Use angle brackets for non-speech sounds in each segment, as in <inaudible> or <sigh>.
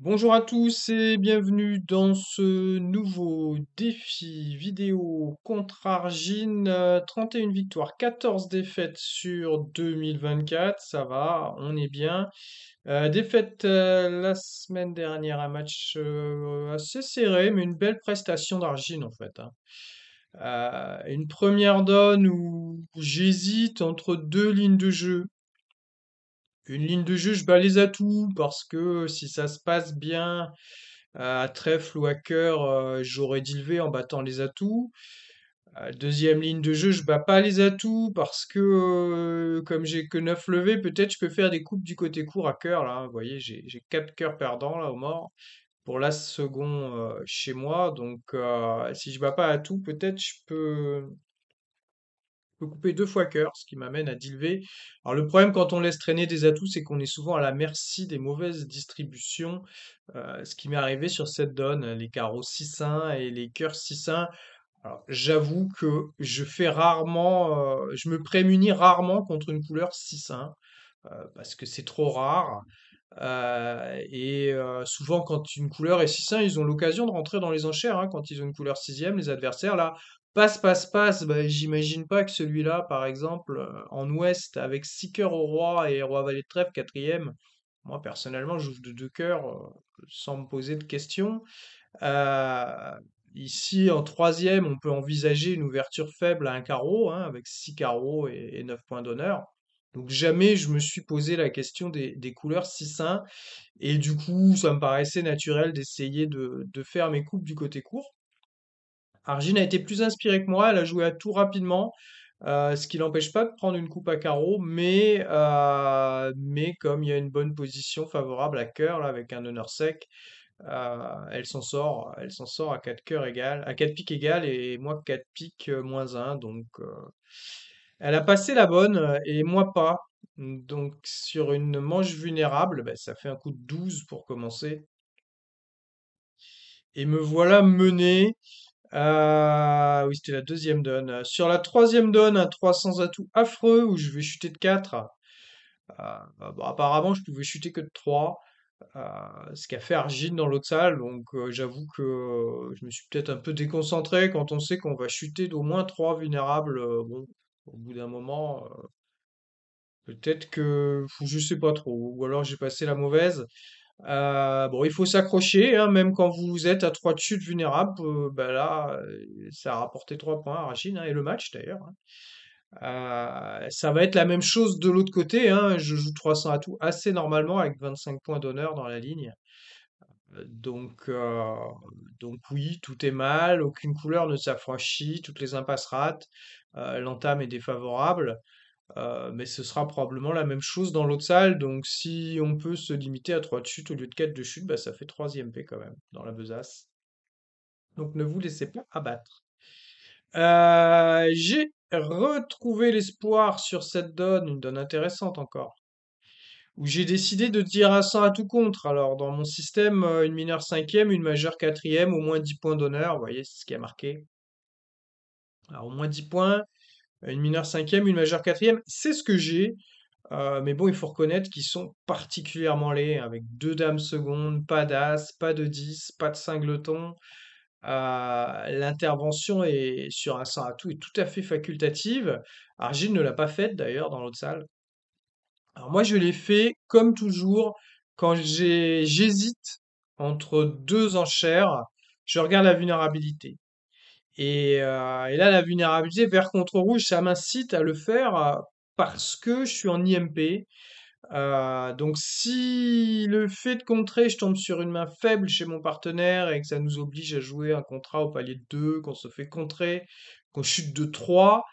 Bonjour à tous et bienvenue dans ce nouveau défi vidéo contre Argine. Euh, 31 victoires, 14 défaites sur 2024, ça va, on est bien. Euh, défaite euh, la semaine dernière, un match assez serré, mais une belle prestation d'Argine en fait. Hein. une première donne où j'hésite entre deux lignes de jeu une ligne de jeu, je bats les atouts, parce que si ça se passe bien euh, à trèfle ou à cœur, j'aurais euh, j'aurais lever en battant les atouts. Euh, deuxième ligne de jeu, je bats pas les atouts parce que comme j'ai que 9 levées, peut-être je peux faire des coupes du côté court à cœur. Là, Vous voyez, j'ai 4 cœurs perdants là au mort pour la seconde chez moi. Donc si je bats pas à tout, peut-être je peux peux couper deux fois cœur, ce qui m'amène à dilver. Alors le problème quand on laisse traîner des atouts, c'est qu'on est souvent à la merci des mauvaises distributions. Euh, ce qui m'est arrivé sur cette donne, les carreaux 6-1 et les cœurs 6-1. J'avoue que je fais rarement, euh, je me prémunis rarement contre une couleur 6-1 euh, parce que c'est trop rare. et souvent, quand une couleur est 6-1, ils ont l'occasion de rentrer dans les enchères. Hein, quand ils ont une couleur 6 les adversaires, là, Passe, passe, passe, bah, j'imagine pas que celui-là, par exemple, euh, en ouest, avec 6 cœurs au roi et roi valet de trèfle, quatrième, moi personnellement, j'ouvre de deux cœurs euh, sans me poser de questions. Euh, ici, en troisième, on peut envisager une ouverture faible à un carreau, hein, avec 6 carreaux et, 9 points d'honneur. Donc jamais je me suis posé la question des, couleurs 6-1, et du coup, ça me paraissait naturel d'essayer de faire mes coupes du côté court. Argine a été plus inspirée que moi, elle a joué à tout rapidement, euh, ce qui n'empêche pas de prendre une coupe à carreau, mais, euh, mais comme il y a une bonne position favorable à cœur, avec un honneur sec, euh, elle s'en sort, elle s'en sort à 4 égal, à piques égales et moi 4 piques moins 1, donc elle a passé la bonne et moi pas. Donc sur une manche vulnérable, ben, ça fait un coup de 12 pour commencer. Et me voilà mené. Euh, oui, c'était la deuxième donne. Sur la troisième donne, un 300 atouts affreux où je vais chuter de 4. Euh, bah, bah, apparemment, je pouvais chuter que de 3. Euh, ce ce a fait Argine dans l'autre salle. Donc j'avoue que je me suis peut-être un peu déconcentré quand on sait qu'on va chuter d'au moins 3 vulnérables. bon, au bout d'un moment, peut-être que je sais pas trop. Ou alors j'ai passé la mauvaise. Euh, bon, il faut s'accrocher, hein, même quand vous êtes à 3 de chute vulnérable, euh, bah là, euh, ça a rapporté 3 points à Rachid, hein, et le match d'ailleurs. Hein. ça va être la même chose de l'autre côté, je joue 300 à tout assez normalement avec 25 points d'honneur dans la ligne. Donc, donc oui, tout est mal, aucune couleur ne s'affranchit, toutes les impasses ratent, l'entame est défavorable. Euh, mais ce sera probablement la même chose dans l'autre salle. Donc si on peut se limiter à 3 de chute au lieu de 4 de chute, bah, ça fait 3 p quand même dans la besace. Donc ne vous laissez pas abattre. Euh, j'ai retrouvé l'espoir sur cette donne, une donne intéressante encore où j'ai décidé de dire à 100 à tout contre. Alors, dans mon système, euh, une mineure 5 cinquième, une majeure quatrième, au moins 10 points d'honneur. Vous voyez, ce qui a marqué. Alors, au moins 10 points une mineure cinquième, une majeure quatrième. C'est ce que j'ai. Euh, mais bon, il faut reconnaître qu'ils sont particulièrement laids, avec deux dames secondes, pas d'as, pas de 10, pas de singleton. Euh, l'intervention est sur un à tout est tout à fait facultative. Argile ne l'a pas faite d'ailleurs dans l'autre salle. Alors moi, je l'ai fait comme toujours quand j'hésite entre deux enchères. Je regarde la vulnérabilité. Euh, et, là, la vulnérabilité vert contre rouge, ça m'incite à le faire euh, parce que je suis en IMP. Euh, donc si le fait de contrer, je tombe sur une main faible chez mon partenaire et que ça nous oblige à jouer un contrat au palier de 2, qu'on se fait contrer, qu'on chute de 3,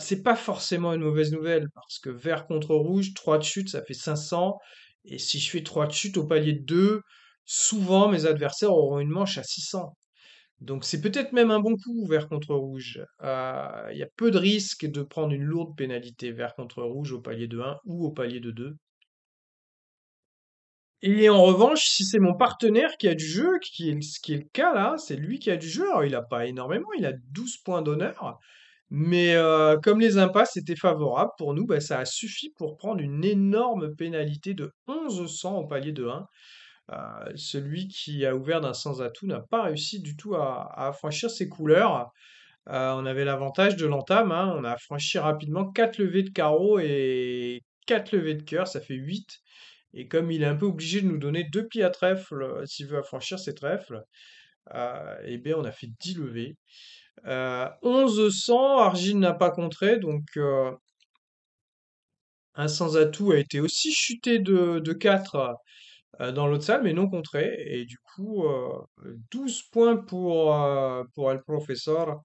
c'est pas forcément une mauvaise nouvelle parce que vert contre rouge, 3 de chute, ça fait 500. Et si je fais 3 de chute au palier 2, souvent mes adversaires auront une manche à 600. Donc c'est peut-être même un bon coup vert contre rouge. Euh, il y a peu de risques de prendre une lourde pénalité vert contre rouge au palier de 1 ou au palier de 2. Et en revanche, si c'est mon partenaire qui a du jeu, qui ce qui est le cas là, c'est lui qui a du jeu. Alors, il n'a pas énormément, il a 12 points d'honneur. Mais euh, comme les impasses étaient favorables pour nous, bah, ça a suffi pour prendre une énorme pénalité de 1100 au palier de 1. Euh, celui qui a ouvert d'un sans atout n'a pas réussi du tout à, franchir ses couleurs. Euh, on avait l'avantage de l'entame, hein. on a franchi rapidement 4 levées de carreau et 4 levées de cœur, ça fait 8. Et comme il est un peu obligé de nous donner deux pieds à trèfle euh, s'il veut affranchir ses trèfles, et eh bien on a fait 10 levées. 1100, Argile n'a pas contré, donc un sans atout a été aussi chuté de, de 4 euh, dans l'autre salle, mais non contré. Et du coup, 12 euh, points pour, euh, pour El Professor.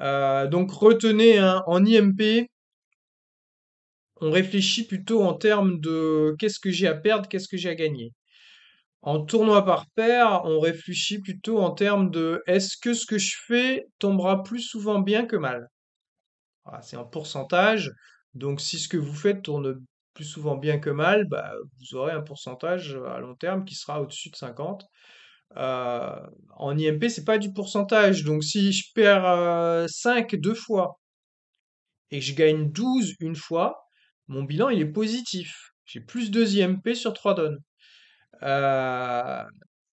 donc retenez, hein, en IMP, on réfléchit plutôt en termes de qu'est-ce que j'ai à perdre, qu'est-ce que j'ai à gagner. En tournoi par paire, on réfléchit plutôt en termes de est-ce que ce que je fais tombera plus souvent bien que mal. Ah, c'est en pourcentage. Donc si ce que vous faites tourne plus souvent bien que mal, bah, vous aurez un pourcentage euh, à long terme qui sera au-dessus de 50. Euh, en IMP, c'est pas du pourcentage. Donc si je perds 5 euh, deux fois et que je gagne 12 une fois, mon bilan il est positif. J'ai plus 2 IMP sur 3 donnes.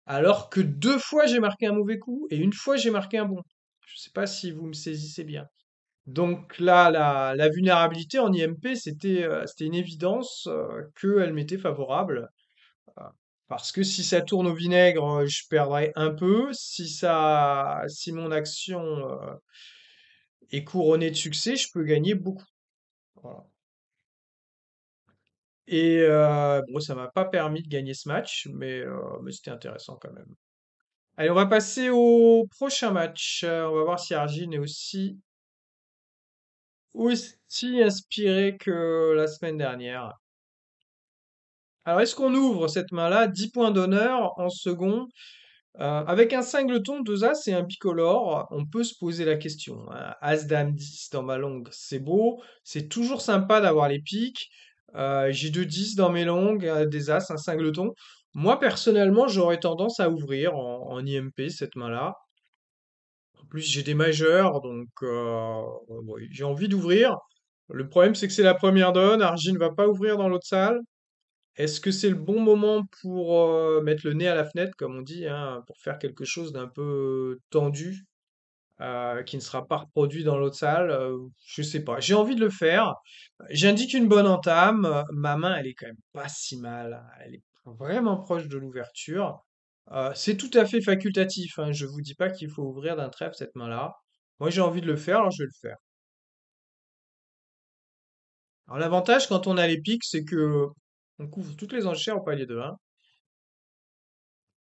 alors que deux fois j'ai marqué un mauvais coup et une fois j'ai marqué un bon. Je ne sais pas si vous me saisissez bien. Donc là, la, vulnérabilité en IMP, euh, c'était une évidence euh, qu'elle m'était favorable. Euh, parce que si ça tourne au vinaigre, je perdrai un peu. Si, ça, si mon action est couronnée de succès, je peux gagner beaucoup. Et euh, bon, ça m'a pas permis de gagner ce match, mais, mais c'était intéressant quand même. Allez, on va passer au prochain match. On va voir si Argin est aussi aussi inspiré que la semaine dernière. Alors, est-ce qu'on ouvre cette main-là 10 points d'honneur en second. Euh, avec un singleton, deux as et un bicolore, on peut se poser la question. Hein. As, dame, 10 dans ma langue, c'est beau. C'est toujours sympa d'avoir les piques. Euh, j'ai deux 10 dans mes langues, euh, des as, un singleton. Moi, personnellement, j'aurais tendance à ouvrir en IMP cette main-là plus, j'ai des majeurs, donc euh, j'ai envie d'ouvrir. Le problème, c'est que c'est la première donne. Argy ne va pas ouvrir dans l'autre salle. Est-ce que c'est le bon moment pour euh, mettre le nez à la fenêtre, comme on dit, hein, pour faire quelque chose d'un peu tendu, euh, qui ne sera pas reproduit dans l'autre salle Je ne sais pas. J'ai envie de le faire. J'indique une bonne entame. Ma main, elle est quand même pas si mal. Elle est vraiment proche de l'ouverture. Euh, c'est tout à fait facultatif. Hein. Je ne vous dis pas qu'il faut ouvrir d'un trèfle cette main-là. Moi, j'ai envie de le faire, alors je vais le faire. Alors, l'avantage quand on a les piques, c'est que on couvre toutes les enchères au palier de 1. Vous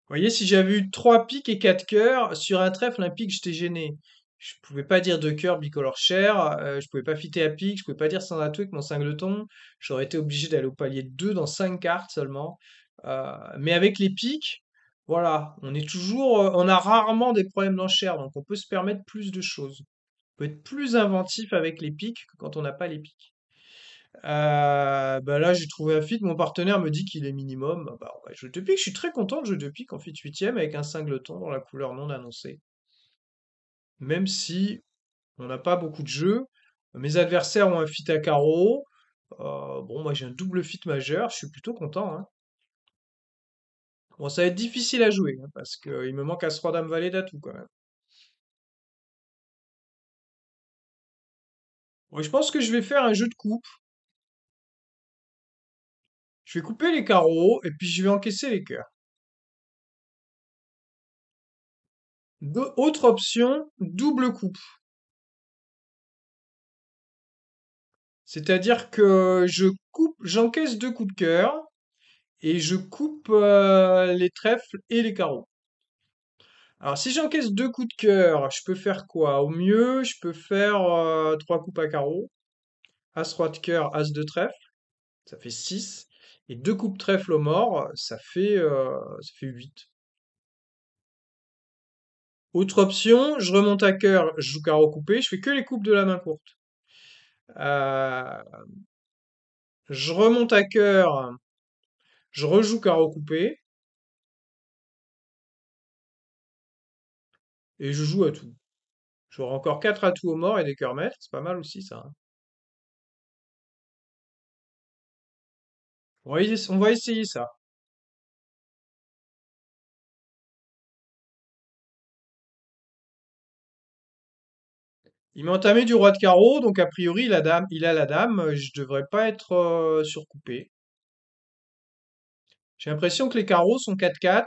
voyez, si j'avais eu 3 piques et 4 cœurs, sur un trèfle, un pique, j'étais gêné. Je pouvais pas dire 2 cœurs bicolore cher, je euh, je pouvais pas fitter à pique, je ne pouvais pas dire sans atout avec mon singleton J'aurais été obligé d'aller au palier 2 dans 5 cartes seulement. Euh, mais avec les pics... Voilà, on est toujours, euh, on a rarement des problèmes d'enchères, donc on peut se permettre plus de choses. On peut être plus inventif avec les pics que quand on n'a pas les pics. Euh, bah là, j'ai trouvé un fit. Mon partenaire me dit qu'il est minimum. Bah, bah pique. Je suis très content de jouer de pique en fit 8 avec un singleton dans la couleur non annoncée. Même si on n'a pas beaucoup de jeux, mes adversaires ont un fit à carreau. Euh, bon, moi j'ai un double fit majeur. Je suis plutôt content. Hein. Bon, ça va être difficile à jouer, hein, parce qu'il me manque à ce dame valet d'atout quand même. je pense que je vais faire un jeu de coupe. Je vais couper les carreaux et puis je vais encaisser les cœurs. Deux, autre option, double coupe. C'est-à-dire que je coupe, j'encaisse deux coups de cœur et je coupe euh, les trèfles et les carreaux. Alors si j'encaisse deux coups de cœur, je peux faire quoi Au mieux, je peux faire euh, trois coupes à carreaux. As roi de cœur, as de trèfle, ça fait 6. Et deux coupes trèfle au mort, ça fait, euh, fait 8. Autre option, je remonte à cœur, je joue carreau coupé, je fais que les coupes de la main courte. je remonte à cœur, je rejoue carreau coupé. Et je joue à atout. J'aurai encore 4 atouts au morts et des cœurs maîtres. C'est pas mal aussi, ça. Hein. On, va essayer, ça. Il m'a entamé du roi de carreau, donc a priori, la dame, il a la dame. Euh, je devrais pas être euh, surcoupé. J'ai l'impression que les carreaux sont 4-4.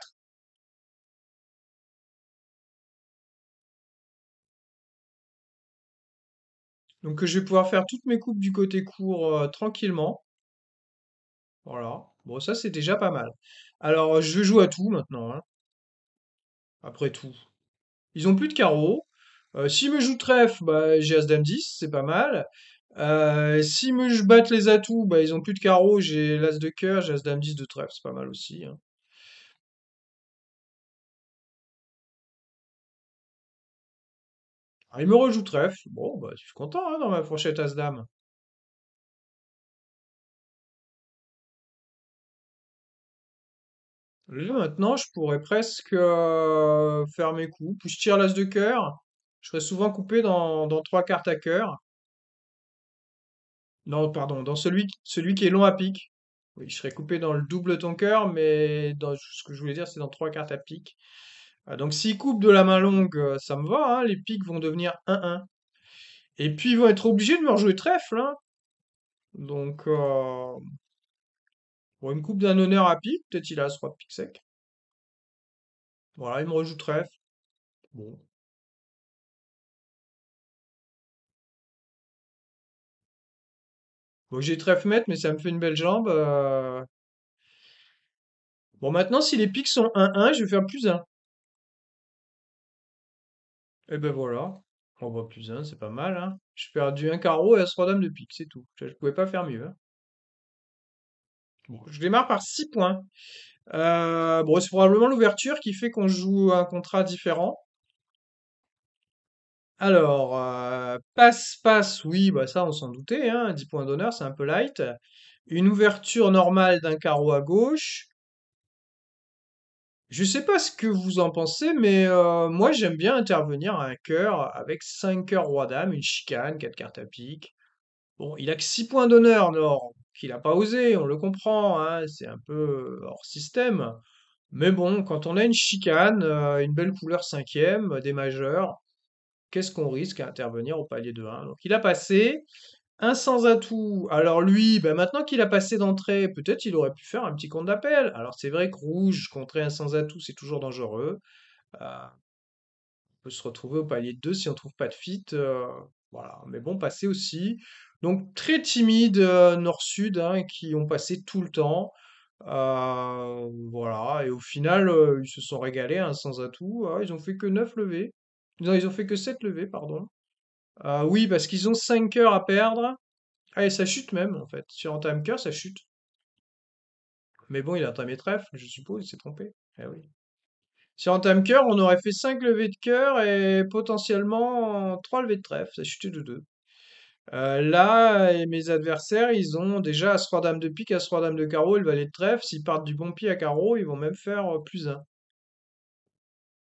Donc je vais pouvoir faire toutes mes coupes du côté court euh, tranquillement. Voilà. Bon, ça c'est déjà pas mal. Alors euh, je joue à tout maintenant. Hein. Après tout. Ils ont plus de carreaux. Euh, s'ils me jouent trèfle, bah, j'ai as 10, c'est pas mal. Euh, si je batte les atouts, bah, ils ont plus de carreaux. J'ai l'as de cœur, j'ai as dame 10 de trèfle, c'est pas mal aussi. Hein. Ah, il me rejoue trèfle. Bon, bah, je suis content hein, dans ma fourchette as dame. Là, maintenant, je pourrais presque euh, faire mes coups. Puis je tire l'as de cœur. Je serais souvent coupé dans, dans trois cartes à cœur. Non, pardon, dans celui, celui qui est long à pique. Oui, je serais coupé dans le double cœur, mais dans, ce que je voulais dire, c'est dans trois cartes à pique. Euh, donc s'il coupe de la main longue, euh, ça me va, hein, les piques vont devenir 1-1. Et puis ils vont être obligés de me rejouer trèfle. Hein. Donc, bon, il me coupe d'un honneur à pique, peut-être il a 3 de sec. Voilà, il me rejoue trèfle. Bon. Bon, j'ai 13 mètres, mais ça me fait une belle jambe. Euh. Bon, maintenant, si les pics sont 1-1, je vais faire plus 1. Et eh ben voilà. On voit plus 1, c'est pas mal. Hein. J'ai perdu un carreau et un 3 dames de pique, c'est tout. Je ne pouvais pas faire mieux. Hein. je démarre par 6 points. Euh, bon, c'est probablement l'ouverture qui fait qu'on joue un contrat différent. Alors, euh, passe, passe, oui, bah ça on s'en doutait, hein, 10 points d'honneur, c'est un peu light. Une ouverture normale d'un carreau à gauche. Je sais pas ce que vous en pensez, mais euh, moi j'aime bien intervenir à un cœur avec 5 cœurs roi-dame, une chicane, 4 cartes à pique. Bon, il a que 6 points d'honneur, Nord, qu'il n'a pas osé, on le comprend, hein, c'est un peu hors système. Mais bon, quand on a une chicane, euh, une belle couleur cinquième, des majeurs, qu'est-ce qu'on risque à intervenir au palier de 1 hein Donc il a passé, un sans atout. Alors lui, ben, maintenant qu'il a passé d'entrée, peut-être il aurait pu faire un petit compte d'appel. Alors c'est vrai que rouge, contrer un sans atout, c'est toujours dangereux. Euh, on peut se retrouver au palier de 2 si on ne trouve pas de fit. Euh, voilà, mais bon, passé aussi. Donc très timide euh, nord-sud, hein, qui ont passé tout le temps. voilà, et au final, ils se sont régalés, un sans atout. Ah, ils ont fait que 9 levées. Non, ils ont fait que 7 levées, pardon. Ah oui, parce qu'ils ont 5 heures à perdre. Ah, et ça chute même, en fait. Sur time-cœur, ça chute. Mais bon, il a entamé trèfle, je suppose, il s'est trompé. Eh oui. Sur time-cœur, on aurait fait 5 levées de cœur et potentiellement 3 levées de trèfle. Ça chutait de 2. Euh, là, mes adversaires, ils ont déjà As roi dame de pique, As roi de carreau ils le aller de trèfle. S'ils partent du bon pied à carreau, ils vont même faire euh, plus 1.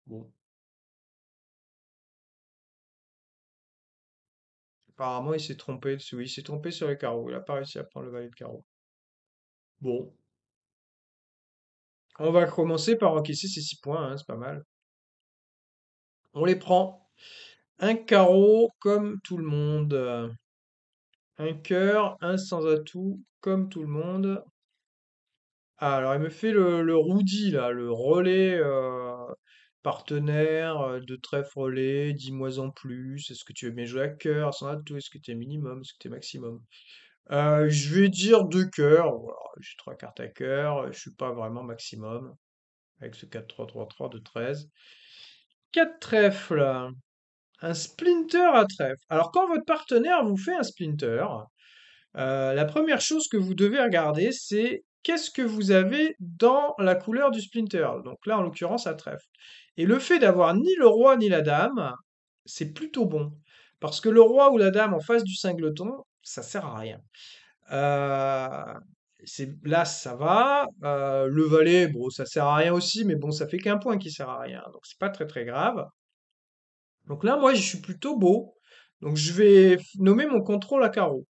Bon. Apparemment, il s'est trompé. Oui, il s'est trompé sur les carreaux. Il n'a pas réussi à prendre le valet de carreau. Bon. On va commencer par encaisser ces six points. Hein, c'est pas mal. On les prend. Un carreau comme tout le monde. Un cœur, un sans atout comme tout le monde. Ah, alors, il me fait le, le là, le relais. Euh, partenaire, euh, de trèfle relais, dis-moi en plus, est-ce que tu veux bien jouer à cœur, sans tout, est-ce que tu es minimum, est-ce que tu es maximum euh, Je vais dire deux cœurs, j'ai trois cartes à cœur, je suis pas vraiment maximum, avec ce 4-3-3-3 de 13. 4 trèfles, un splinter à trèfle. Alors quand votre partenaire vous fait un splinter, euh, la première chose que vous devez regarder, c'est qu'est-ce que vous avez dans la couleur du splinter Donc là, en l'occurrence, à trèfle. Et le fait d'avoir ni le roi ni la dame, c'est plutôt bon. Parce que le roi ou la dame en face du singleton, ça sert à rien. Euh, là, ça va. Euh, le valet, bon, ça sert à rien aussi, mais bon, ça fait qu'un point qui sert à rien. Donc, c'est pas très très grave. Donc là, moi, je suis plutôt beau. Donc, je vais nommer mon contrôle à carreau.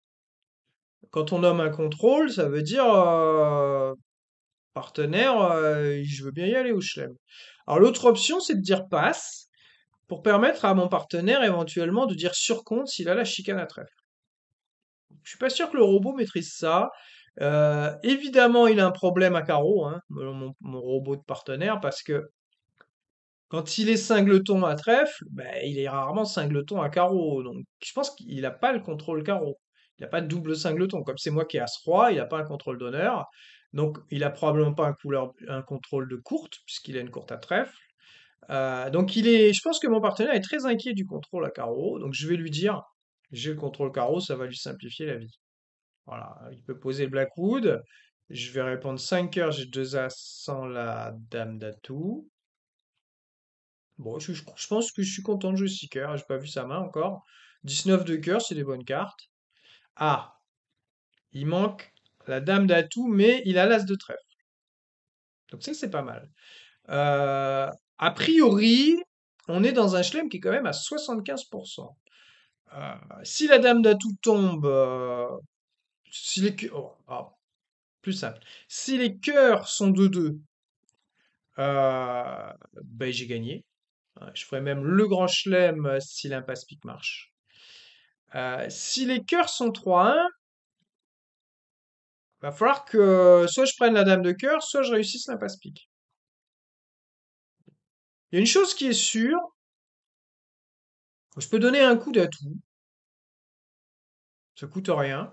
Quand on nomme un contrôle, ça veut dire euh, partenaire, je veux bien y aller au chelem. Alors l'autre option, c'est de dire passe pour permettre à mon partenaire éventuellement de dire sur compte s'il a la chicane à trèfle. Je ne suis pas sûr que le robot maîtrise ça. Euh, évidemment, il a un problème à carreau, hein, mon, robot de partenaire, parce que quand il est singleton à trèfle, ben, il est rarement singleton à carreau. Donc je pense qu'il n'a pas le contrôle carreau. Il n'a pas de double singleton, Comme c'est moi qui ai As-Roi, il n'a pas un contrôle d'honneur. Donc, il n'a probablement pas un, un contrôle de courte, puisqu'il a une courte à trèfle. Euh, donc, il est, je pense que mon partenaire est très inquiet du contrôle à carreau. Donc, je vais lui dire, j'ai le contrôle carreau, ça va lui simplifier la vie. Voilà, il peut poser le blackwood. Je vais répondre 5 cœurs, j'ai 2 as sans la dame d'atout. Bon, je, pense que je suis content de jouer 6 cœurs. n'ai pas vu sa main encore. 19 de cœur, c'est des bonnes cartes. Ah, il manque la dame d'atout, mais il a l'as de trèfle. Donc ça, c'est pas mal. Euh, a priori, on est dans un chelem qui est quand même à 75%. Euh, si la dame d'atout tombe, euh, si les oh, oh, plus simple. Si les cœurs sont de 2, ben, j'ai gagné. Je ferai même le grand chelem si l'impasse pique marche. si les cœurs sont 3-1, va falloir que soit je prenne la dame de cœur, soit je réussisse la passe-pique. Il y a une chose qui est sûre, je peux donner un coup d'atout, ça coûte rien,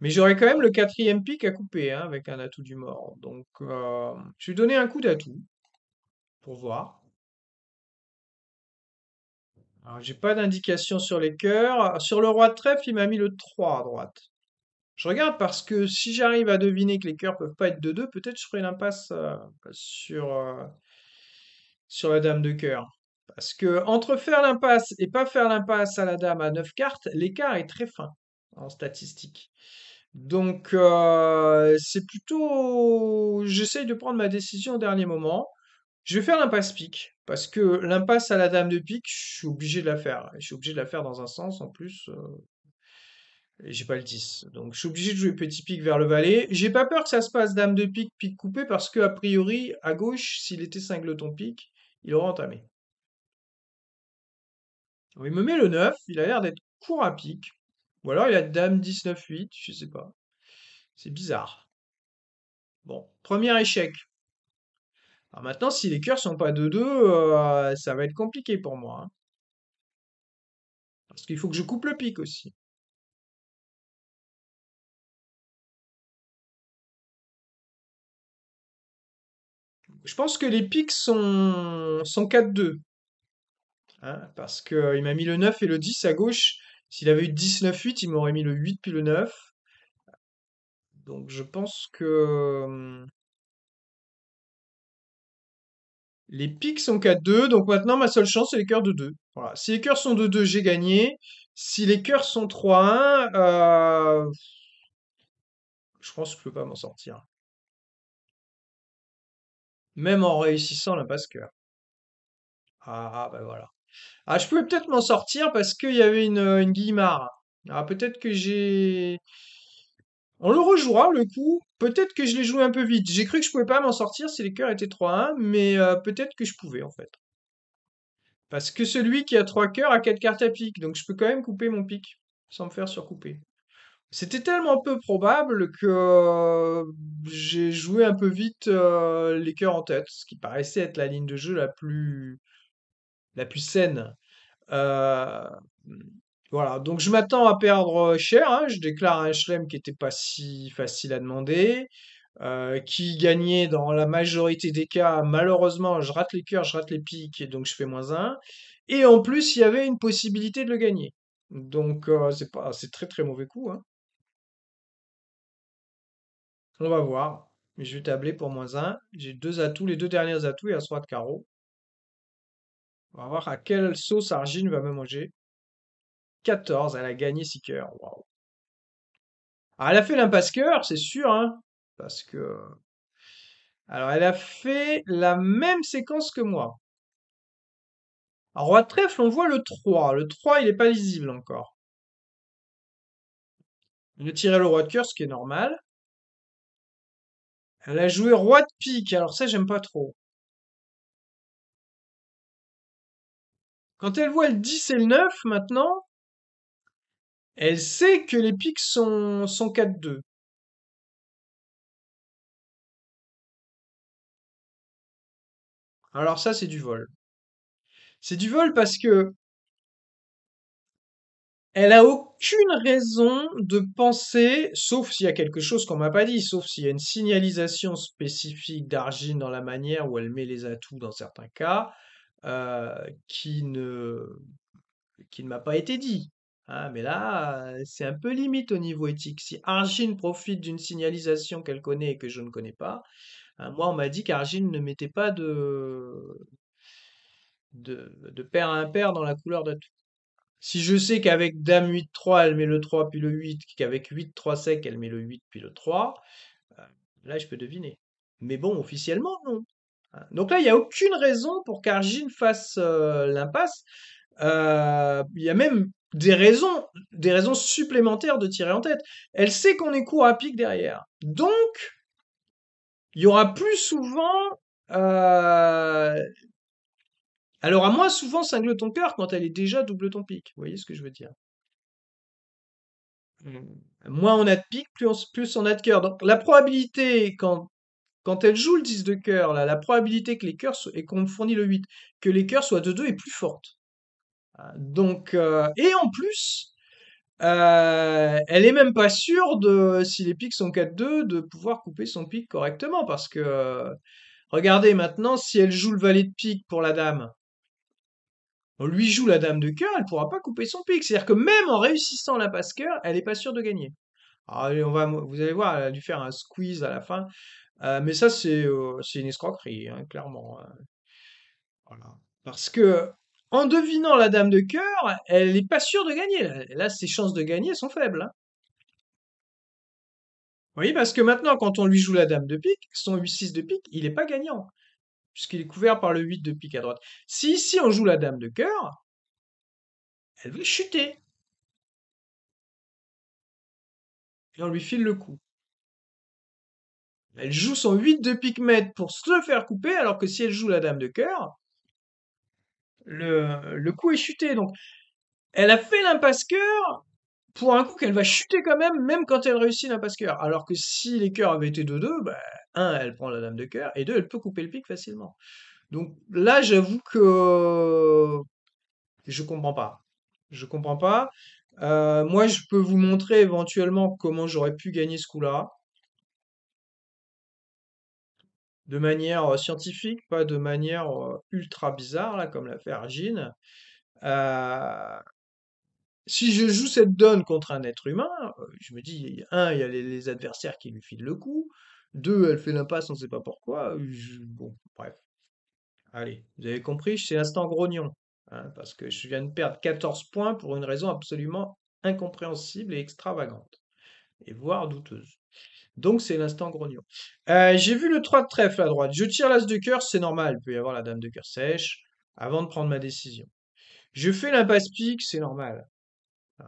mais j'aurai quand même le quatrième pic à couper hein, avec un atout du mort. Donc euh, je vais donner un coup d'atout pour voir. Je j'ai pas d'indication sur les cœurs. Sur le roi de trèfle, il m'a mis le 3 à droite. Je regarde parce que si j'arrive à deviner que les cœurs peuvent pas être de deux, peut-être je ferai l'impasse euh, sur, euh, sur la dame de cœur. Parce que entre faire l'impasse et pas faire l'impasse à la dame à 9 cartes, l'écart est très fin en statistique. Donc euh, c'est plutôt... J'essaye de prendre ma décision au dernier moment. Je vais faire l'impasse pique. Parce que l'impasse à la dame de pique, je suis obligé de la faire. Je suis obligé de la faire dans un sens en plus. J'ai pas le 10. Donc je suis obligé de jouer petit pic vers le valet. J'ai pas peur que ça se passe dame de pique, pique coupé, parce que a priori, à gauche, s'il était singleton pique, il aurait entamé. il me met le 9, il a l'air d'être court à pique. Ou alors il a dame 19-8, je sais pas. C'est bizarre. Bon, premier échec. Alors maintenant, si les cœurs sont pas 2-2, euh, ça va être compliqué pour moi. Hein. Parce qu'il faut que je coupe le pic aussi. Je pense que les pics sont, 4-2. Hein, parce qu'il euh, m'a mis le 9 et le 10 à gauche. S'il avait eu 19-8, il m'aurait mis le 8 puis le 9. Donc je pense que... Euh, les pics sont 4 2, donc maintenant ma seule chance c'est les cœurs de 2. Voilà. Si les cœurs sont de 2, j'ai gagné. Si les cœurs sont 3-1, euh, je pense que je ne peux pas m'en sortir même en réussissant la passe cœur. Ah, ben voilà. Ah, je pouvais peut-être m'en sortir parce qu'il y avait une, une Guillemard. Ah, peut-être que j'ai. On le rejouera, le coup. Peut-être que je l'ai joué un peu vite. J'ai cru que je pouvais pas m'en sortir si les cœurs étaient 3-1, mais euh, peut-être que je pouvais, en fait. Parce que celui qui a 3 cœurs a 4 cartes à pique, donc je peux quand même couper mon pique sans me faire surcouper. C'était tellement peu probable que euh, j'ai joué un peu vite euh, les cœurs en tête, ce qui paraissait être la ligne de jeu la plus, la plus saine. Euh, voilà, donc je m'attends à perdre cher. Hein. Je déclare un Schlem qui n'était pas si facile à demander, qui gagnait dans la majorité des cas. Malheureusement, je rate les cœurs, je rate les piques, et donc je fais moins 1. Et en plus, il y avait une possibilité de le gagner. Donc, c'est très très mauvais coup. Hein. On va voir. Mais je vais tabler pour moins 1. J'ai deux atouts, les deux derniers atouts et a roi de carreau. On va voir à quelle sauce Argine va me manger. 14, elle a gagné 6 cœurs. Waouh. Ah, elle a fait l'impasse cœur, c'est sûr, hein. Parce que. Alors, elle a fait la même séquence que moi. roi de trèfle, on voit le 3. Le 3, il n'est pas lisible encore. Il a le roi de cœur, ce qui est normal. Elle a joué roi de pique, alors ça j'aime pas trop. Quand elle voit le 10 et le 9 maintenant, elle sait que les piques sont, sont 4-2. Alors ça c'est du vol. C'est du vol parce que elle a raison de penser, sauf s'il y a quelque chose qu'on m'a pas dit, sauf s'il y a une signalisation spécifique d'Argine dans la manière où elle met les atouts dans certains cas, euh, qui ne, qui ne m'a pas été dit. Hein. mais là, c'est un peu limite au niveau éthique. Si Argine profite d'une signalisation qu'elle connaît et que je ne connais pas, hein, moi, on m'a dit qu'Argine ne mettait pas de, de, pair à impair dans la couleur d'atout. Si je sais qu'avec Dame 8-3, elle met le 3 puis le 8, qu'avec 8-3 sec, elle met le 8 puis le 3, euh, là, je peux deviner. Mais bon, officiellement, non. Hein. Donc là, il n'y a aucune raison pour qu'Argine fasse euh, l'impasse. Euh, il y a même des raisons, des raisons supplémentaires de tirer en tête. Elle sait qu'on est court à pic derrière. Donc, il y aura plus souvent alors à moi, souvent cingle ton cœur quand elle est déjà double ton pic. Vous voyez ce que je veux dire hmm. Moins on a de pique, plus on, a de cœur. Donc la probabilité, quand, elle joue le 10 de cœur, la probabilité que les cœurs soient, et qu'on fournit le 8, que les cœurs soient de 2 est plus forte. Ah, donc, euh, et en plus, euh, elle est même pas sûre de, si les pics sont 4-2, de pouvoir couper son pic correctement. Parce que, regardez maintenant, si elle joue le valet de pique pour la dame, on lui joue la dame de cœur, elle ne pourra pas couper son pic. C'est-à-dire que même en réussissant la passe cœur, elle n'est pas sûre de gagner. Ah, on va, vous allez voir, elle a dû faire un squeeze à la fin. Euh, mais ça, c'est euh, une escroquerie, hein, clairement. Hein. Parce que en devinant la dame de cœur, elle n'est pas sûre de gagner. Là, ses chances de gagner sont faibles. Hein. Oui, parce que maintenant, quand on lui joue la dame de pique, son 8-6 de pique, il n'est pas gagnant puisqu'il est couvert par le 8 de pique à droite. Si ici on joue la dame de cœur, elle veut chuter. Et on lui file le coup. Elle joue son 8 de pique maître pour se faire couper, alors que si elle joue la dame de cœur, le, le coup est chuté. Donc, elle a fait l'impasse cœur, pour un coup qu'elle va chuter quand même, même quand elle réussit passe cœur. Alors que si les cœurs avaient été de 2 bah, un, elle prend la dame de cœur, et deux, elle peut couper le pic facilement. Donc là, j'avoue que je comprends pas. Je comprends pas. Euh, moi, je peux vous montrer éventuellement comment j'aurais pu gagner ce coup-là. De manière euh, scientifique, pas de manière euh, ultra bizarre, là, comme l'a fait Argine si je joue cette donne contre un être humain, euh, je me dis, un, il y a les, adversaires qui lui filent le coup. Deux, elle fait l'impasse, on ne sait pas pourquoi. Euh, bon, bref. Allez, vous avez compris, c'est l'instant grognon. Hein, parce que je viens de perdre 14 points pour une raison absolument incompréhensible et extravagante. Et voire douteuse. Donc c'est l'instant grognon. Euh, j'ai vu le 3 de trèfle à droite. Je tire l'as de cœur, c'est normal. Il peut y avoir la dame de cœur sèche avant de prendre ma décision. Je fais l'impasse pique, c'est normal. Euh,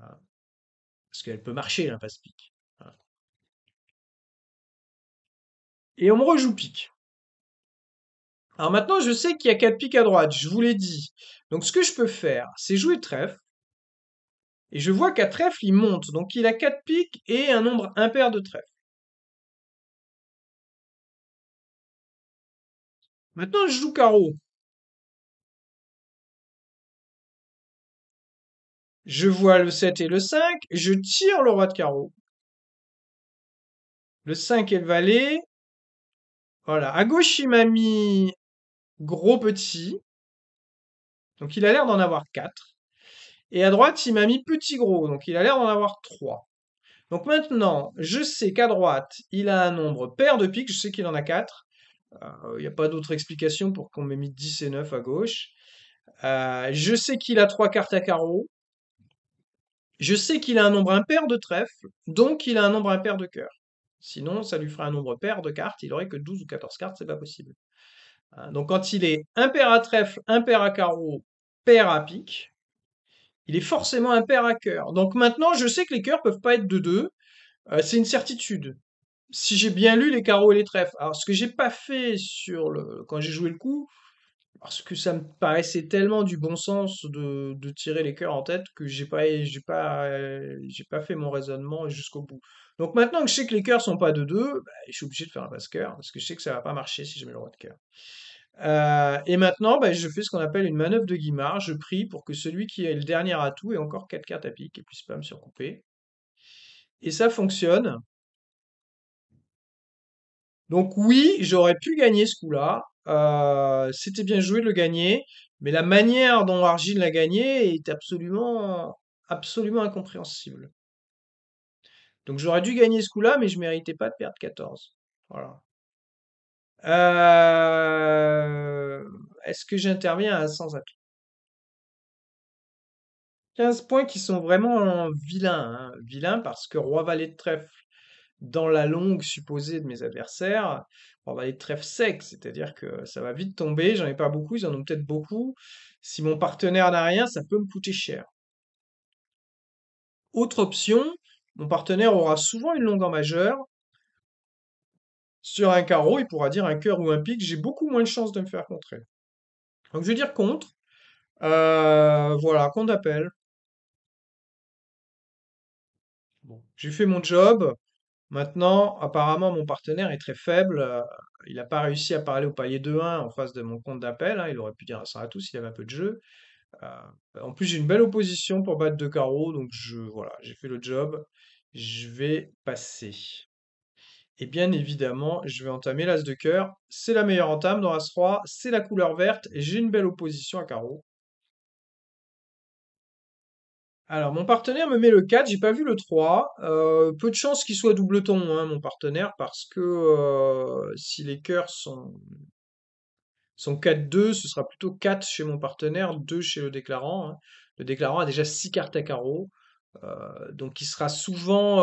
parce qu'elle peut marcher, l'impasse hein, pique. Hein. Et on me rejoue pique. Alors maintenant, je sais qu'il y a 4 piques à droite, je vous l'ai dit. Donc ce que je peux faire, c'est jouer trèfle. Et je vois qu'à trèfle, il monte. Donc il a 4 piques et un nombre impair de trèfles. Maintenant, je joue carreau. Je vois le 7 et le 5, je tire le roi de carreau. Le 5 est le valet. Voilà, à gauche il m'a mis gros petit. Donc il a l'air d'en avoir 4. Et à droite, il m'a mis petit gros, donc il a l'air d'en avoir 3. Donc maintenant, je sais qu'à droite, il a un nombre paire de piques, je sais qu'il en a 4. Euh, il n'y a pas d'autre explication pour qu'on m'ait mis 10 et 9 à gauche. Euh, je sais qu'il a 3 cartes à carreau. Je sais qu'il a un nombre impair de trèfles, donc il a un nombre impair de cœurs. Sinon, ça lui ferait un nombre pair de cartes, il aurait que 12 ou 14 cartes, c'est pas possible. Hein, donc quand il est impair à trèfle, impair à carreau, pair à pique, il est forcément impair à cœur. Donc maintenant, je sais que les cœurs peuvent pas être de deux, euh, c'est une certitude. Si j'ai bien lu les carreaux et les trèfles. Alors ce que j'ai pas fait sur le quand j'ai joué le coup, parce que ça me paraissait tellement du bon sens de, tirer les cœurs en tête que j'ai pas pas fait mon raisonnement jusqu'au bout. Donc maintenant que je sais que les cœurs sont pas de deux, bah, je suis obligé de faire un passe cœur parce que je sais que ça va pas marcher si je mets le roi de cœur. Euh, et maintenant, bah, je fais ce qu'on appelle une manœuvre de Guimard. Je prie pour que celui qui est le dernier atout ait encore 4 cartes à pique et puisse pas me surcouper. Et ça fonctionne. Donc oui, j'aurais pu gagner ce coup-là, euh, c'était bien joué de le gagner, mais la manière dont Argin l'a gagné est absolument, absolument incompréhensible. Donc j'aurais dû gagner ce coup-là, mais je méritais pas de perdre 14. Voilà. Euh, est-ce que j'interviens à sans appui 15 points qui sont vraiment vilains. Hein. Vilains parce que Roi-Valet de Trèfle, dans la longue supposée de mes adversaires, on va être trèfle sec, c'est-à-dire que ça va vite tomber, j'en ai pas beaucoup, ils en ont peut-être beaucoup. Si mon partenaire n'a rien, ça peut me coûter cher. Autre option, mon partenaire aura souvent une longue en Sur un carreau, il pourra dire un cœur ou un pic, j'ai beaucoup moins de chances de me faire contrer. Donc je vais dire contre. Euh, voilà, compte d'appel. Bon, j'ai fait mon job. Maintenant, apparemment, mon partenaire est très faible. Euh, il n'a pas réussi à parler au palier 2-1 en face de mon compte d'appel. Hein, il aurait pu dire ça à tous, il avait un peu de jeu. Euh, en plus, j'ai une belle opposition pour battre de carreaux. Donc, je, voilà, j'ai fait le job. Je vais passer. Et bien évidemment, je vais entamer l'as de cœur. C'est la meilleure entame dans As-3. C'est la couleur verte. j'ai une belle opposition à carreaux. Alors, mon partenaire me met le 4, j'ai pas vu le 3. Euh, peu de chance qu'il soit doubleton, hein, mon partenaire, parce que euh, si les cœurs sont, sont 4-2, ce sera plutôt 4 chez mon partenaire, 2 chez le déclarant. Hein. Le déclarant a déjà 6 cartes à carreau, euh, donc il sera souvent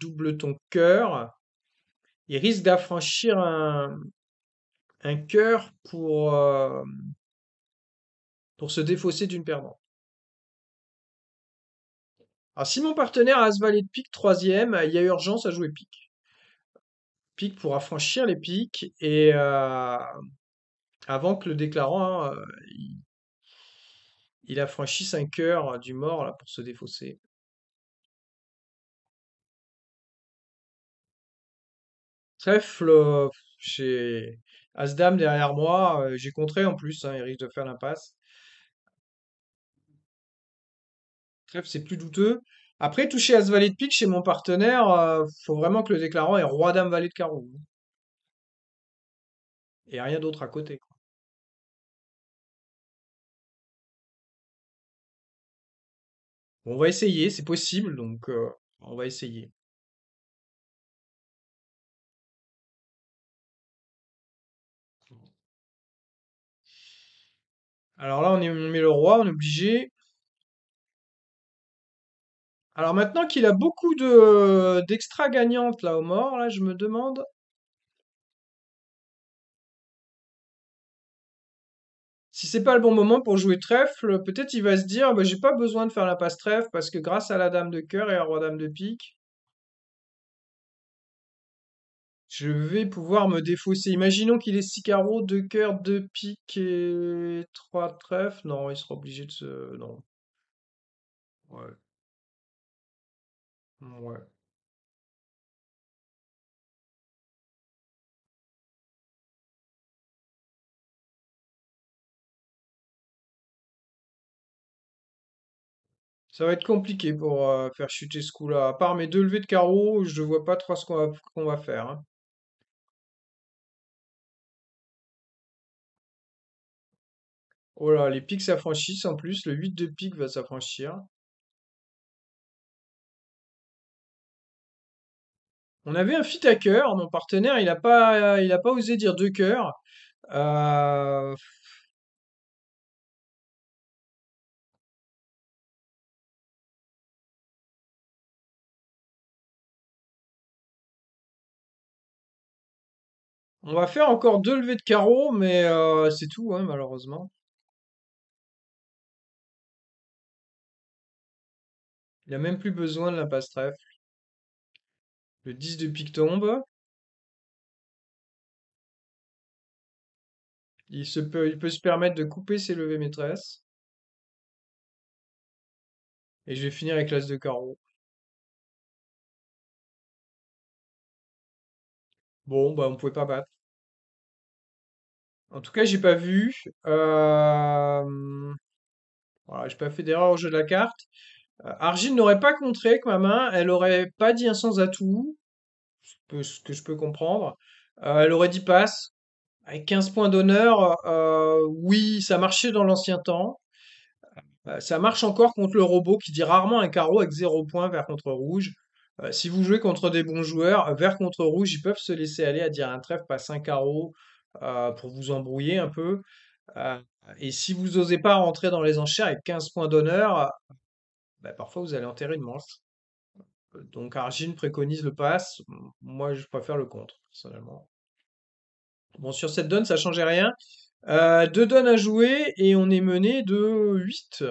double ton cœur. Il risque d'affranchir un, un cœur pour, pour se défausser d'une perdante si mon partenaire a valet de pique troisième, il y a urgence à jouer pique. Pique pour affranchir les piques et euh, avant que le déclarant hein, il, affranchisse un cœur du mort pour se défausser. Trèfle, chez Asdam As-Dame derrière moi, euh, j'ai contré en plus, hein, il risque de faire l'impasse. Bref, c'est plus douteux. Après, toucher as valet de pique chez mon partenaire, il euh, faut vraiment que le déclarant ait roi dame valet de carreau. Hein. Et rien d'autre à côté. Bon, on va essayer, c'est possible, donc euh, on va essayer. Alors là, on, est, on met le roi, on est obligé. Alors maintenant qu'il a beaucoup de euh, d'extra gagnantes là au mort, là je me demande. Si c'est pas le bon moment pour jouer trèfle, peut-être il va se dire bah, j'ai pas besoin de faire la passe trèfle parce que grâce à la dame de cœur et à roi dame de pique, je vais pouvoir me défausser. Imaginons qu'il ait 6 carreaux, 2 cœurs, 2 piques et 3 trèfles. Non, il sera obligé de se. Non. Ouais. Ouais. Ça va être compliqué pour, euh, faire chuter ce coup-là. À part mes deux levées de carreaux je ne vois pas trop ce qu'on va faire, hein. Oh là, les piques s'affranchissent en plus, le 8 de pique va s'affranchir. On avait un fit à cœur. Mon partenaire, il n'a pas, il pas osé dire deux cœurs. Euh, On va faire encore deux levées de carreaux, mais euh, c'est tout, hein, malheureusement. Il n'a même plus besoin de la passe trèfle. Le 10 de pique tombe. Il, se peut, il peut se permettre de couper ses levées maîtresses. Et je vais finir avec l'as de carreau. Bon, bah on pouvait pas battre. En tout cas, j'ai pas vu. Euh... Voilà, j'ai pas fait d'erreur au jeu de la carte. Euh, Argile n'aurait pas contré ma main, elle aurait pas dit un sans atout, ce que je peux comprendre. Euh, elle aurait dit passe. Avec 15 points d'honneur, euh, oui, ça marchait dans l'ancien temps. ça marche encore contre le robot qui dit rarement un carreau avec 0 points vers contre rouge. si vous jouez contre des bons joueurs, vert contre rouge, ils peuvent se laisser aller à dire un trèfle, passe un carreau pour vous embrouiller un peu. et si vous n'osez pas rentrer dans les enchères avec 15 points d'honneur, bah, parfois vous allez enterrer une manche. Donc Argin préconise le pass, moi je préfère le contre, personnellement. Bon, sur cette donne, ça changeait rien. Euh, deux donnes à jouer et on est mené de 8.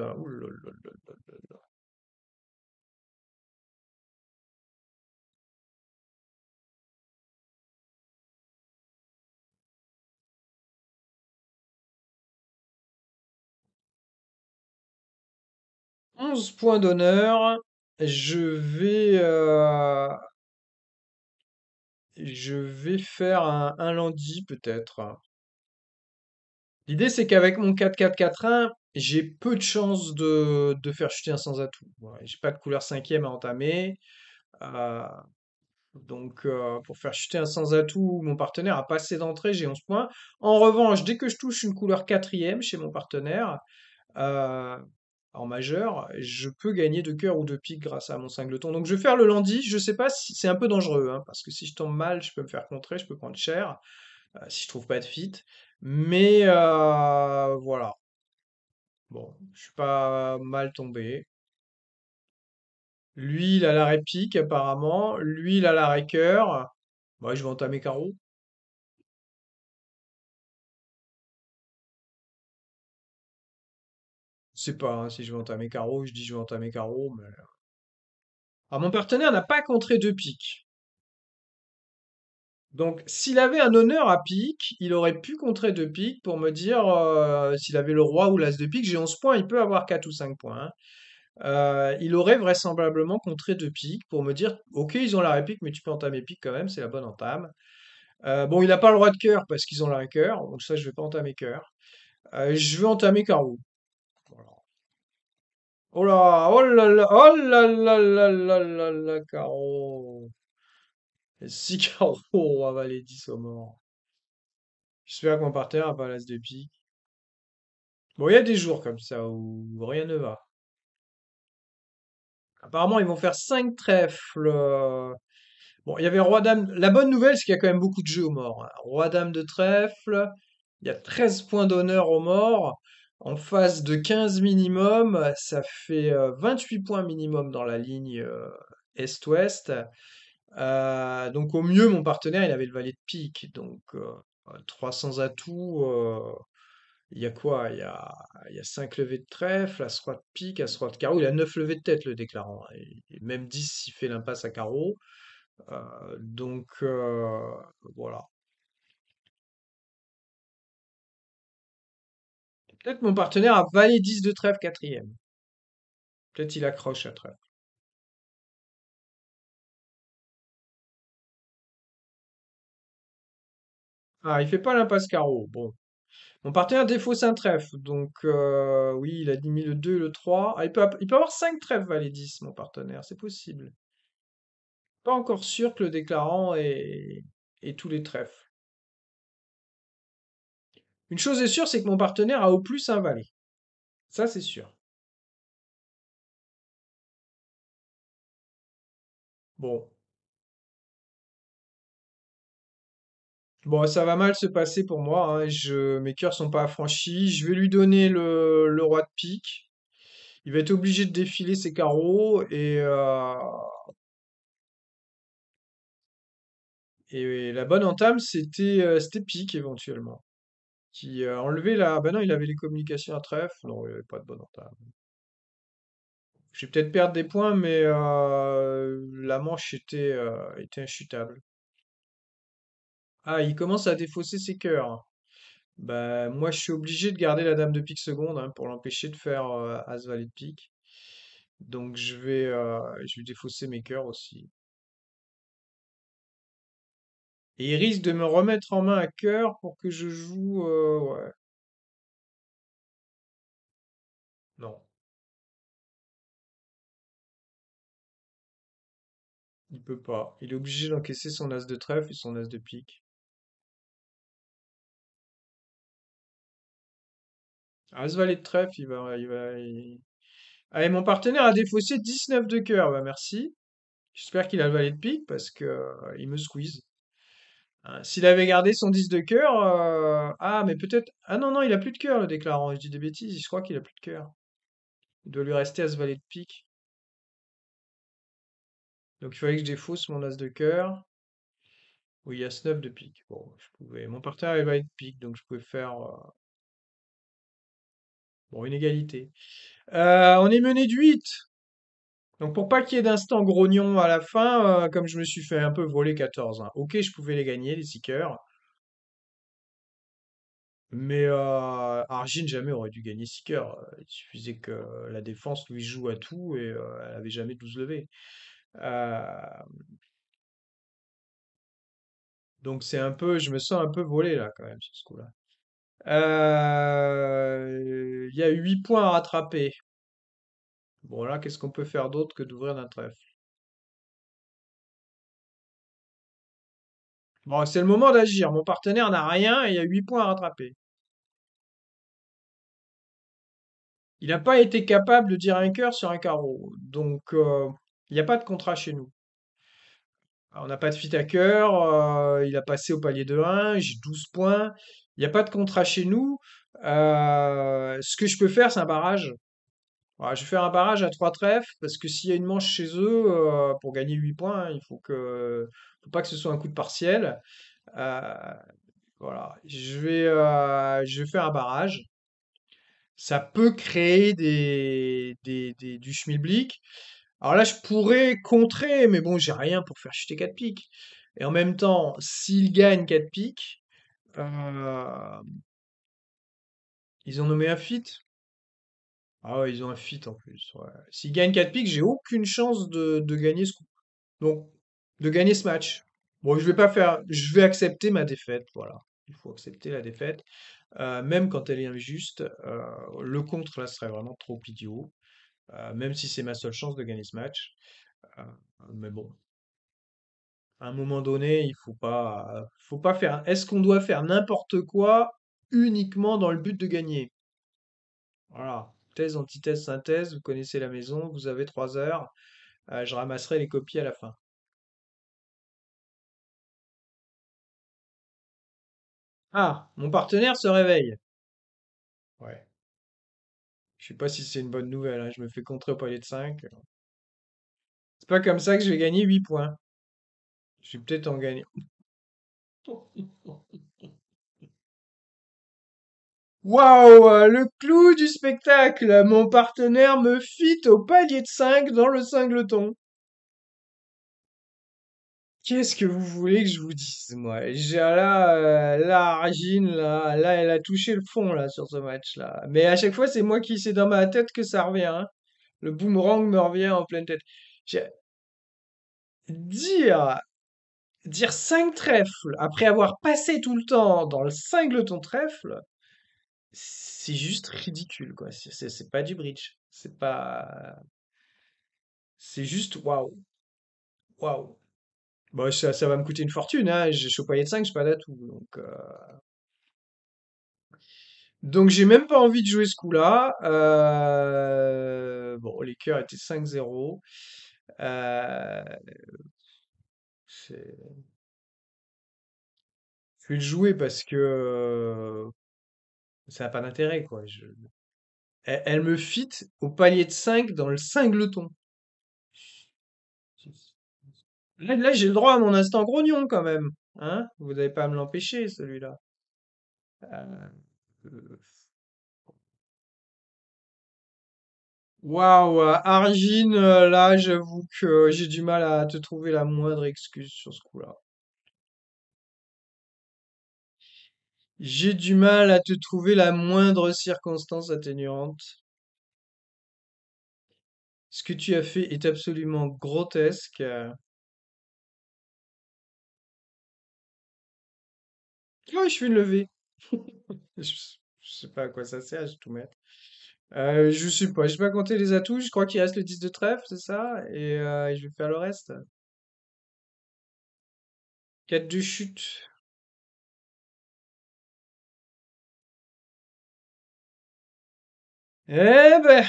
points d'honneur, je vais, euh, je vais faire un, lundi peut-être. L'idée, c'est qu'avec mon 4-4-4-1, j'ai peu de chance de, de, faire chuter un sans atout. j'ai pas de couleur cinquième à entamer. Euh, donc, euh, pour faire chuter un sans atout, mon partenaire a passé d'entrée, j'ai 11 points. En revanche, dès que je touche une couleur quatrième chez mon partenaire, en majeur, je peux gagner de cœur ou de pique grâce à mon singleton. Donc je vais faire le landi. je sais pas si c'est un peu dangereux, hein, parce que si je tombe mal, je peux me faire contrer, je peux prendre cher, euh, si je trouve pas de fit. Mais euh, voilà. Bon, je suis pas mal tombé. Lui, il a l'arrêt pique apparemment. Lui, il a l'arrêt cœur. Moi, je vais entamer carreau. sais pas, hein, si je vais entamer carreau, je dis je vais entamer carreau, mais... Euh. Alors ah, mon partenaire n'a pas contré deux piques. Donc s'il avait un honneur à pique, il aurait pu contrer deux piques pour me dire euh, s'il avait le roi ou l'as de pique, j'ai 11 points, il peut avoir 4 ou 5 points. Hein. Euh, il aurait vraisemblablement contré deux piques pour me dire ok ils ont la répique mais tu peux entamer pique quand même c'est la bonne entame bon il n'a pas le roi de cœur parce qu'ils ont la cœur donc ça je vais pas entamer cœur je veux entamer carreau Oh là, oh là là, oh là là là là là là, Caro. 6 <laughs> carreaux roi on aller 10 au mort. J'espère qu'on partait à Palace de Pique. Bon, il y a des jours comme ça où rien ne va. Apparemment, ils vont faire 5 trèfles. Euh. Bon, il y avait Roi-Dame. La bonne nouvelle, c'est qu'il y a quand même beaucoup de jeux au mort. Hein. Roi-Dame de trèfle. Il y a 13 points d'honneur aux morts. En face de 15 minimum, ça fait 28 euh, points minimum dans la ligne euh, est-ouest. Euh, donc au mieux, mon partenaire, il avait le valet de pique. Donc 300 atouts. Il y a quoi Il y a, 5 levées de trèfle, as roi de pique, as roi de carreau. Il a 9 levées de tête, le déclarant. même 10 s'il fait l'impasse à carreau. donc voilà. Peut-être mon partenaire a valet 10 de trèfle quatrième. Peut-être il accroche à trèfle. Ah, il fait pas l'impasse carreau. Bon. Mon partenaire défausse un trèfle. Donc, euh, oui, il a mis le 2 le 3. Ah, il, peut, avoir 5 trèfles valet 10, mon partenaire. C'est possible. Pas encore sûr que le déclarant ait tous les trèfles. Une chose est sûre, c'est que mon partenaire a au plus un valet. Ça, c'est sûr. Bon. Bon, ça va mal se passer pour moi. Hein, mes cœurs sont pas affranchis. Je vais lui donner le, roi de pique. Il va être obligé de défiler ses carreaux et, euh, et la bonne entame, c'était euh, pique éventuellement. Qui a euh, enlevé la Ben non, il avait les communications à trèfle. Non, il avait pas de bonne entame. Je vais peut-être perdre des points, mais euh, la manche était, euh, était inchutable. Ah, il commence à défausser ses cœurs. ben moi, je suis obligé de garder la dame de pique seconde hein, pour l'empêcher de faire as valet de pique. Donc, je vais, je vais défausser mes cœurs aussi. Et il risque de me remettre en main à cœur pour que je joue. Euh, non. Il peut pas. Il est obligé d'encaisser son as de trèfle et son as de pique. As ah, valet de trèfle, il va, il va, Allez, mon partenaire a défaussé 19 de cœur. Bah merci. J'espère qu'il a le valet de pique parce que euh, il me squeeze. Euh, s'il avait gardé son 10 de cœur, euh, ah, mais peut-être. Ah non, non, il a plus de cœur, le déclarant. Je dis des bêtises, je crois qu'il a plus de cœur. Il doit lui rester à ce valet de pique. Donc il fallait que je défausse mon as de cœur. Oui, il a ce 9 de pique. Bon, je pouvais. Mon partenaire avait valet de pique, donc je pouvais faire. Euh, bon, une égalité. on est mené de 8. Donc pour pas qu'il y ait d'instant grognon à la fin, euh, comme je me suis fait un peu voler 14. Hein. Ok, je pouvais les gagner, les seekers. Mais euh, Argin jamais aurait dû gagner Seeker. Il suffisait que la défense lui joue à tout et euh, elle avait jamais 12 levées. Euh, donc c'est un peu, je me sens un peu volé là quand même sur ce coup-là. Il y a 8 points à rattraper. Bon, là, qu'est-ce qu'on peut faire d'autre que d'ouvrir d'un trèfle Bon, c'est le moment d'agir. Mon partenaire n'a rien et il y a 8 points à rattraper. Il n'a pas été capable de dire un cœur sur un carreau. Donc, euh, il n'y a pas de contrat chez nous. on n'a pas de fit à cœur. Euh, il a passé au palier de 1. J'ai 12 points. Il n'y a pas de contrat chez nous. Euh, ce que je peux faire, c'est un barrage je vais faire un barrage à 3 trèfles parce que s'il y a une manche chez eux, euh, pour gagner 8 points, hein, il faut que faut pas que ce soit un coup de partiel. Euh, voilà, je vais, euh, je vais faire un barrage. Ça peut créer des, des, du schmilblick. Alors là, je pourrais contrer, mais bon, j'ai rien pour faire chuter 4 piques. Et en même temps, s'ils gagnent 4 piques, ils ont nommé un fit. Ah ils ont un fit en plus. S'ils gagnent 4 pics, j'ai aucune chance de, gagner ce coup. Donc, de gagner ce match. Bon, je vais pas faire. Je vais accepter ma défaite. Voilà. Il faut accepter la défaite. Euh, même quand elle est injuste, euh, le contre là serait vraiment trop idiot. Euh, même si c'est ma seule chance de gagner ce match. mais bon. À un moment donné, il faut pas. faut pas faire. Est-ce qu'on doit faire n'importe quoi uniquement dans le but de gagner Voilà thèse, antithèse, synthèse, vous connaissez la maison, vous avez trois heures, euh, je ramasserai les copies à la fin. Ah, mon partenaire se réveille. Ouais. Je sais pas si c'est une bonne nouvelle, hein. je me fais contrer au palier de 5. C'est pas comme ça que je vais gagner 8 points. Je vais peut-être en gagner. Waouh, euh, le clou du spectacle Mon partenaire me fit au palier de 5 dans le singleton. Qu'est-ce que vous voulez que je vous dise, moi J'ai là, euh, la là, là, elle a touché le fond, là, sur ce match-là. Mais à chaque fois, c'est moi qui, sais dans ma tête que ça revient. Hein. Le boomerang me revient en pleine tête. Dire, dire 5 trèfles après avoir passé tout le temps dans le singleton trèfle, c'est juste ridicule, quoi. C'est pas du bridge. C'est pas. C'est juste waouh. Waouh. Bon, bah, ça, va me coûter une fortune. Hein. J'ai de 5, suis pas d'atout. Donc, euh donc j'ai même pas envie de jouer ce coup-là. Euh, bon, les cœurs étaient 5-0. Euh, je vais le jouer parce que ça n'a pas d'intérêt, quoi. E, elle, me fit au palier de 5 dans le singleton. Là, j'ai le droit à mon instant grognon, quand même. Hein Vous n'avez pas à me l'empêcher, celui-là. Euh, waouh, Argine, là, j'avoue que j'ai du mal à te trouver la moindre excuse sur ce coup-là. J'ai du mal à te trouver la moindre circonstance atténuante. Ce que tu as fait est absolument grotesque. Oh, je suis levé. <laughs> je sais pas à quoi ça sert, je vais tout mettre. Euh, je sais pas, je vais pas compter les atouts. Je crois qu'il reste le 10 de trèfle, c'est ça euh, Et je vais faire le reste. 4 de chute. Eh ben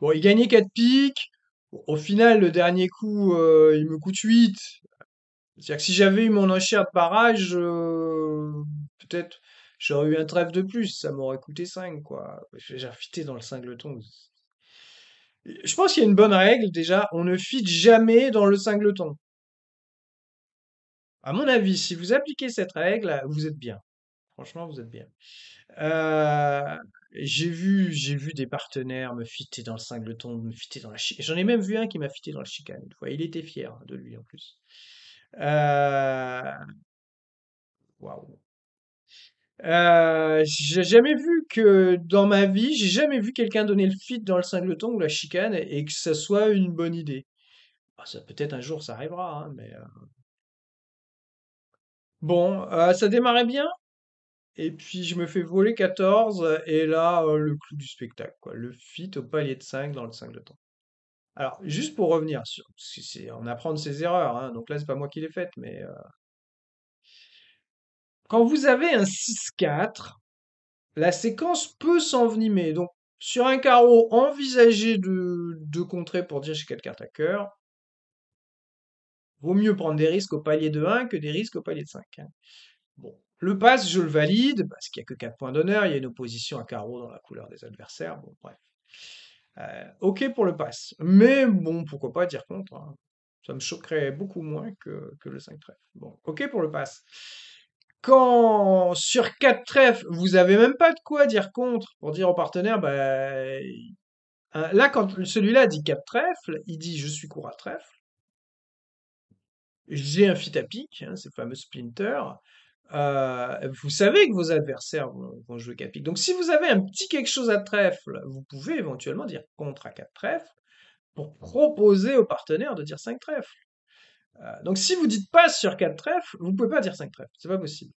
Bon, il gagnait 4 piques. Au final, le dernier coup, euh, il me coûte 8. C'est-à-dire que si j'avais eu mon enchère de barrage, euh, peut-être j'aurais eu un trèfle de plus. Ça m'aurait coûté 5, quoi. J'ai refité dans le singleton. Je pense qu'il y a une bonne règle, déjà. On ne fit jamais dans le singleton. À mon avis, si vous appliquez cette règle, vous êtes bien. Franchement, vous êtes bien j'ai vu, j'ai vu des partenaires me fitter dans le singleton, me fitter dans la chicane. J'en ai même vu un qui m'a fité dans la chicane. Il était fier de lui en plus. Waouh. j'ai jamais vu que dans ma vie, j'ai jamais vu quelqu'un donner le fit dans le singleton ou la chicane et que ça soit une bonne idée. Bah, ça peut-être un jour ça arrivera, hein, mais bon, ça démarrait bien. Et puis je me fais voler 14, et là, euh, le clou du spectacle, quoi. Le fit au palier de 5 dans le 5 de temps. Alors, juste pour revenir sur. on apprend de ses erreurs, hein, donc là, c'est pas moi qui l'ai faite, mais. Euh, quand vous avez un 6-4, la séquence peut s'envenimer. Donc, sur un carreau, envisager de, contrer pour dire j'ai 4 cartes à cœur. Vaut mieux prendre des risques au palier de 1 que des risques au palier de 5. Hein. Bon, le pass, je le valide, parce qu'il n'y a que 4 points d'honneur, il y a une opposition à carreau dans la couleur des adversaires, bon, bref. Euh, ok pour le pass, mais bon, pourquoi pas dire contre, hein. ça me choquerait beaucoup moins que, le 5 trèfle. Bon, ok pour le pass. Quand sur 4 trèfles, vous avez même pas de quoi dire contre pour dire au partenaire, bah, euh, là, quand celui-là dit 4 trèfles, il dit je suis court à trèfle, j'ai un fit à pic, hein, c'est fameux splinter, euh, vous savez que vos adversaires vont, jouer 4 piques. Donc si vous avez un petit quelque chose à trèfle, vous pouvez éventuellement dire contre à 4 trèfles pour proposer au partenaire de dire 5 trèfles. Euh, donc si vous dites pas sur 4 trèfles, vous pouvez pas dire 5 trèfles, c'est pas possible.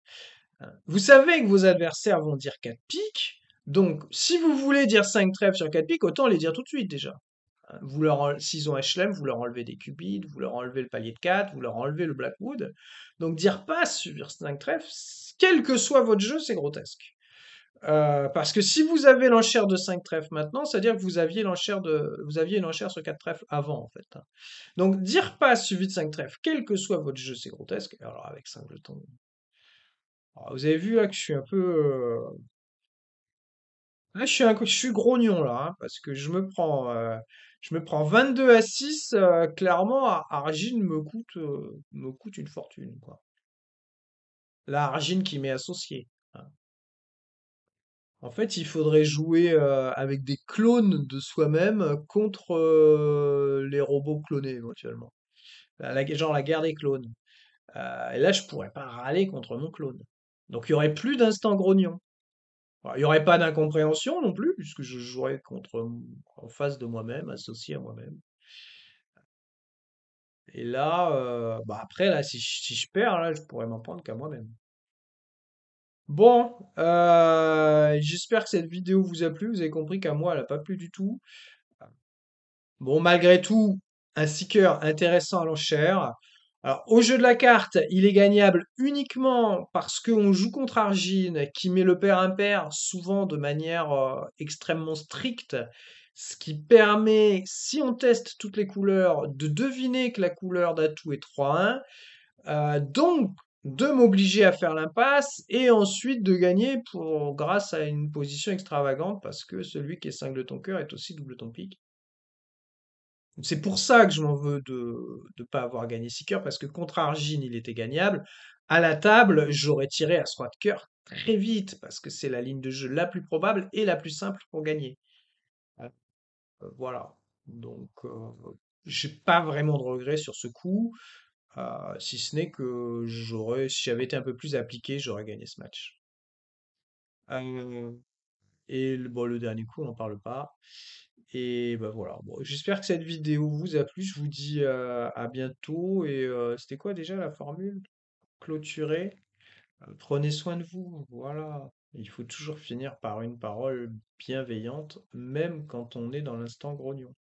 Euh, vous savez que vos adversaires vont dire 4 piques, donc si vous voulez dire 5 trèfles sur 4 piques, autant les dire tout de suite déjà. Vous leur, s'ils ont HLM, vous leur enlevez des cubides vous leur enlevez le palier de 4, vous leur enlevez le Blackwood. Donc dire pas, suivre 5 trèfles, quel que soit votre jeu, c'est grotesque. Euh, parce que si vous avez l'enchère de 5 trèfles maintenant, c'est-à-dire que vous aviez l'enchère de vous aviez une enchère sur 4 trèfles avant en fait. Donc dire pas, suivi de 5 trèfles, quel que soit votre jeu, c'est grotesque. Alors avec singleton. vous avez vu que je suis un peu euh, Là, je suis, un, je suis grognon là, hein, parce que je me prends, euh, je me prends 22 à 6. Euh, clairement, Argine me coûte, euh, me coûte une fortune. Quoi. La Argine qui m'est associée. Hein. En fait, il faudrait jouer avec des clones de soi-même contre les robots clonés éventuellement. Bah, genre la guerre des clones. et là, je pourrais pas râler contre mon clone. Donc, il y aurait plus d'instant grognon il n'y aurait pas d'incompréhension non plus, puisque je jouerais contre, en face de moi-même, associé à moi-même. Et là, euh, bah après, là, si, je perds, là, je pourrais m'en prendre qu'à moi-même. Bon, euh, j'espère que cette vidéo vous a plu. Vous avez compris qu'à moi, elle n'a pas plu du tout. Bon, malgré tout, un seeker intéressant à l'enchère. Alors, au jeu de la carte, il est gagnable uniquement parce qu'on joue contre Argine, qui met le père impair souvent de manière euh, extrêmement stricte, ce qui permet, si on teste toutes les couleurs, de deviner que la couleur d'atout est 3-1, euh, donc de m'obliger à faire l'impasse et ensuite de gagner pour, grâce à une position extravagante parce que celui qui est 5 de ton cœur est aussi double ton pique. C'est pour ça que je m'en veux de ne pas avoir gagné coeurs parce que contre Argin, il était gagnable. À la table, j'aurais tiré à ce de cœur très vite, parce que c'est la ligne de jeu la plus probable et la plus simple pour gagner. Euh, euh, voilà. Donc, euh, j'ai pas vraiment de regrets sur ce coup, si ce n'est que j'aurais, si j'avais été un peu plus appliqué, j'aurais gagné ce match. et bon, le dernier coup, on n'en parle pas. Et ben voilà, j'espère que cette vidéo vous a plu. Je vous dis euh, à bientôt. Et euh, c'était quoi déjà la formule Clôturer. Euh, prenez soin de vous. Voilà. Il faut toujours finir par une parole bienveillante, même quand on est dans l'instant grognon.